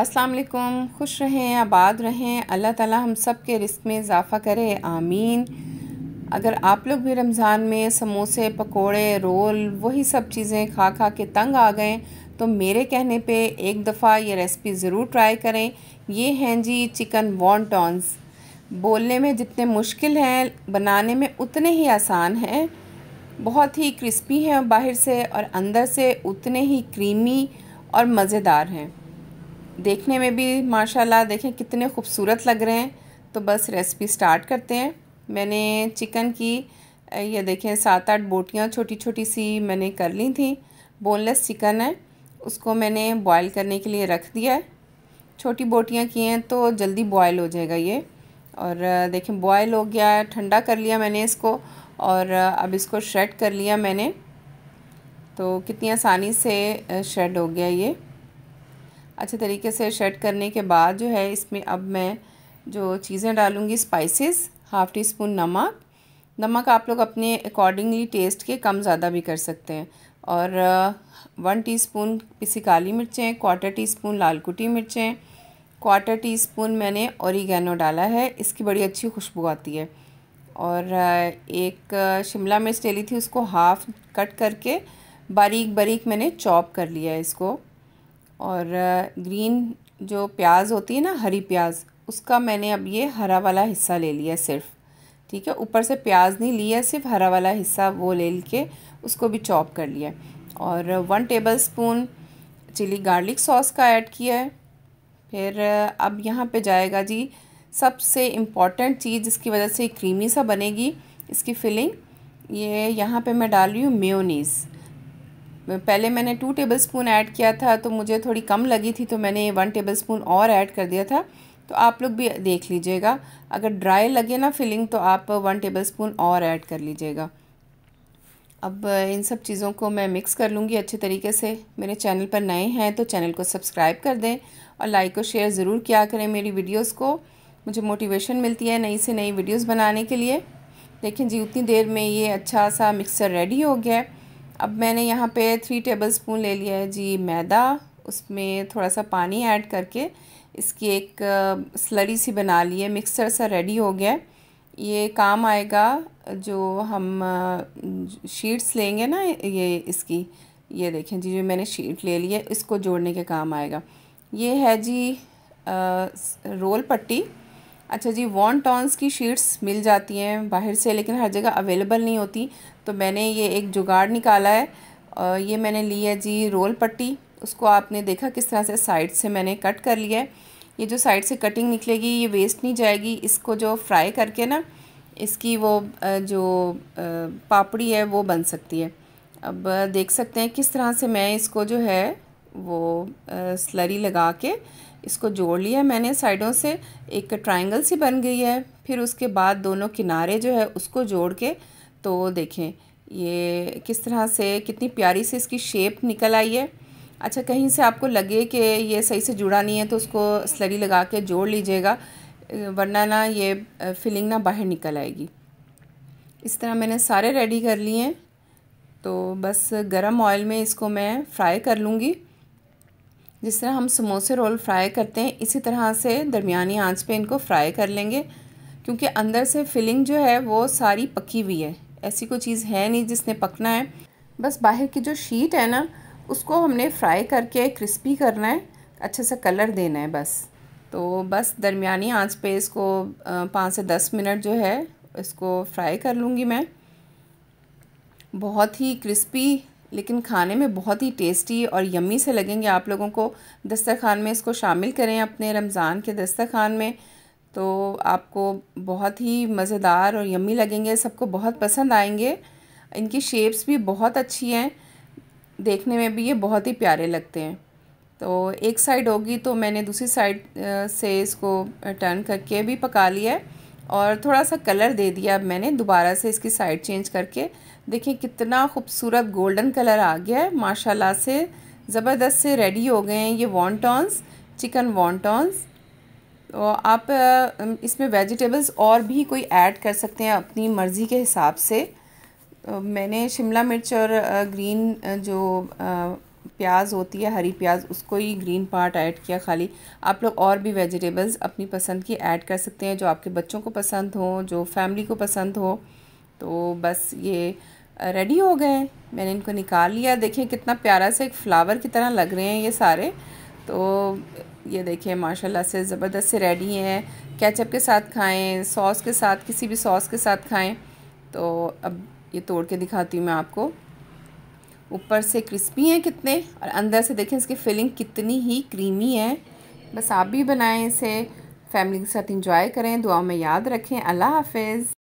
अस्सलाम वालेकुम खुश रहें आबाद रहें अल्लाह ताला हम सब के रिस्क में इजाफ़ा करे आमीन अगर आप लोग भी रमज़ान में समोसे पकोड़े रोल वही सब चीज़ें खा खा के तंग आ गए तो मेरे कहने पे एक दफ़ा ये रेसिपी ज़रूर ट्राई करें ये हैं जी चिकन वॉन्टॉन्स बोलने में जितने मुश्किल हैं बनाने में उतने ही आसान हैं बहुत ही क्रिस्पी हैं बाहर से और अंदर से उतने ही क्रीमी और मज़ेदार हैं देखने में भी माशाल्लाह देखें कितने खूबसूरत लग रहे हैं तो बस रेसिपी स्टार्ट करते हैं मैंने चिकन की ये देखें सात आठ बोटियाँ छोटी छोटी सी मैंने कर ली थी बोनलेस चिकन है उसको मैंने बॉयल करने के लिए रख दिया है छोटी बोटियाँ की हैं तो जल्दी बॉयल हो जाएगा ये और देखें बॉयल हो गया ठंडा कर लिया मैंने इसको और अब इसको श्रेड कर लिया मैंने तो कितनी आसानी से श्रेड हो गया ये अच्छे तरीके से शेड करने के बाद जो है इसमें अब मैं जो चीज़ें डालूँगी स्पाइसेस हाफ़ टी स्पून नमक नमक आप लोग अपने अकॉर्डिंगली टेस्ट के कम ज़्यादा भी कर सकते हैं और वन uh, टीस्पून पिसी काली मिर्चें क्वार्टर टी स्पून लाल कुटी मिर्चें क्वार्टर टी स्पून मैंने औरिगैनो डाला है इसकी बड़ी अच्छी खुशबू आती है और uh, एक uh, शिमला मिर्च ले ली थी उसको हाफ़ कट करके बारीक बारीक मैंने चॉप कर लिया है इसको और ग्रीन जो प्याज होती है ना हरी प्याज उसका मैंने अब ये हरा वाला हिस्सा ले लिया सिर्फ ठीक है ऊपर से प्याज नहीं लिया सिर्फ हरा वाला हिस्सा वो ले के उसको भी चॉप कर लिया और one tablespoon chilli garlic sauce का ऐड किया है फिर अब यहाँ पे जाएगा जी सबसे इम्पॉर्टेंट चीज़ जिसकी वजह से क्रीमी सा बनेगी इसकी फिलिंग ये यहाँ पे मैं डाल रही हूँ मेयोनीज़ पहले मैंने टू टेबल स्पून ऐड किया था तो मुझे थोड़ी कम लगी थी तो मैंने वन टेबल स्पून और ऐड कर दिया था तो आप लोग भी देख लीजिएगा अगर ड्राई लगे ना फिलिंग तो आप वन टेबल स्पून और ऐड कर लीजिएगा अब इन सब चीज़ों को मैं मिक्स कर लूँगी अच्छे तरीके से मेरे चैनल पर नए हैं तो चैनल को सब्सक्राइब कर दें और लाइक और शेयर ज़रूर किया करें मेरी वीडियोज़ को मुझे मोटिवेशन मिलती है नई से नई वीडियोज़ बनाने के लिए देखें जी उतनी देर में ये अच्छा सा मिक्सर रेडी हो गया है अब मैंने यहाँ पे थ्री टेबल स्पून ले लिया है जी मैदा उसमें थोड़ा सा पानी ऐड करके इसकी एक स्लरी सी बना ली है मिक्सर सा रेडी हो गया है ये काम आएगा जो हम शीट्स लेंगे ना ये इसकी ये देखें जी जो मैंने शीट ले ली है इसको जोड़ने के काम आएगा ये है जी आ, रोल पट्टी अच्छा जी वॉन टॉन्स की शीट्स मिल जाती हैं बाहर से लेकिन हर जगह अवेलेबल नहीं होती तो मैंने ये एक जुगाड़ निकाला है और ये मैंने ली है जी रोल पट्टी उसको आपने देखा किस तरह से साइड से मैंने कट कर लिया है ये जो साइड से कटिंग निकलेगी ये वेस्ट नहीं जाएगी इसको जो फ्राई करके ना इसकी वो जो पापड़ी है वो बन सकती है अब देख सकते हैं किस तरह से मैं इसको जो है वो स्लरी लगा के इसको जोड़ लिया मैंने साइडों से एक ट्रायंगल सी बन गई है फिर उसके बाद दोनों किनारे जो है उसको जोड़ के तो देखें ये किस तरह से कितनी प्यारी से इसकी शेप निकल आई है अच्छा कहीं से आपको लगे कि ये सही से जुड़ा नहीं है तो उसको स्लरी लगा के जोड़ लीजिएगा वरना ना ये फिलिंग ना बाहर निकल आएगी इस तरह मैंने सारे रेडी कर लिए हैं तो बस गरम ऑयल में इसको मैं फ्राई कर लूँगी जिस तरह हम समोसे रोल फ्राई करते हैं इसी तरह से दरमियानी आंच पे इनको फ्राई कर लेंगे क्योंकि अंदर से फिलिंग जो है वो सारी पकी हुई है ऐसी कोई चीज़ है नहीं जिसने पकना है बस बाहर की जो शीट है ना उसको हमने फ्राई करके क्रिस्पी करना है अच्छे से कलर देना है बस तो बस दरमियानी आँच पर इसको पाँच से दस मिनट जो है इसको फ्राई कर लूँगी मैं बहुत ही क्रिस्पी लेकिन खाने में बहुत ही टेस्टी और यम्मी से लगेंगे आप लोगों को दस्तरखान में इसको शामिल करें अपने रमज़ान के दस्तरखान में तो आपको बहुत ही मज़ेदार और यम्मी लगेंगे सबको बहुत पसंद आएंगे इनकी शेप्स भी बहुत अच्छी हैं देखने में भी ये बहुत ही प्यारे लगते हैं तो एक साइड होगी तो मैंने दूसरी साइड से इसको टर्न करके भी पका लिया है और थोड़ा सा कलर दे दिया अब मैंने दोबारा से इसकी साइड चेंज करके देखिए कितना खूबसूरत गोल्डन कलर आ गया है माशाल्लाह से ज़बरदस्त से रेडी हो गए हैं ये वॉन्टॉन्स चिकन वॉन्टॉन्स तो आप इसमें वेजिटेबल्स और भी कोई ऐड कर सकते हैं अपनी मर्ज़ी के हिसाब से मैंने शिमला मिर्च और ग्रीन जो प्याज होती है हरी प्याज उसको ही ग्रीन पार्ट ऐड किया खाली आप लोग और भी वेजिटेबल्स अपनी पसंद की ऐड कर सकते हैं जो आपके बच्चों को पसंद हो जो फैमिली को पसंद हो तो बस ये रेडी हो गए मैंने इनको निकाल लिया देखें कितना प्यारा सा एक फ़्लावर की तरह लग रहे हैं ये सारे तो ये देखें माशाला से ज़बरदस्त से रेडी हैं कैचअप के साथ खाएँ सॉस के साथ किसी भी सॉस के साथ खाएँ तो अब ये तोड़ के दिखाती हूँ मैं आपको ऊपर से क्रिस्पी हैं कितने और अंदर से देखें इसकी फिलिंग कितनी ही क्रीमी है बस आप भी बनाएं इसे फैमिली के साथ इंजॉय करें दुआ में याद रखें अल्लाह हाफिज़